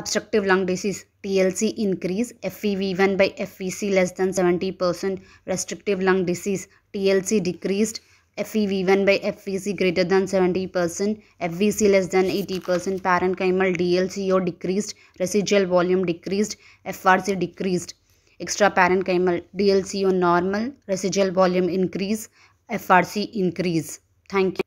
obstructive lung disease TLC increase FEV1 by FVC less than 70% restrictive lung disease TLC decreased FEV1 by FVC greater than 70%, FVC less than 80%, parenchymal DLCO decreased, residual volume decreased, FRC decreased, extra parenchymal DLCO normal, residual volume increase, FRC increase. Thank you.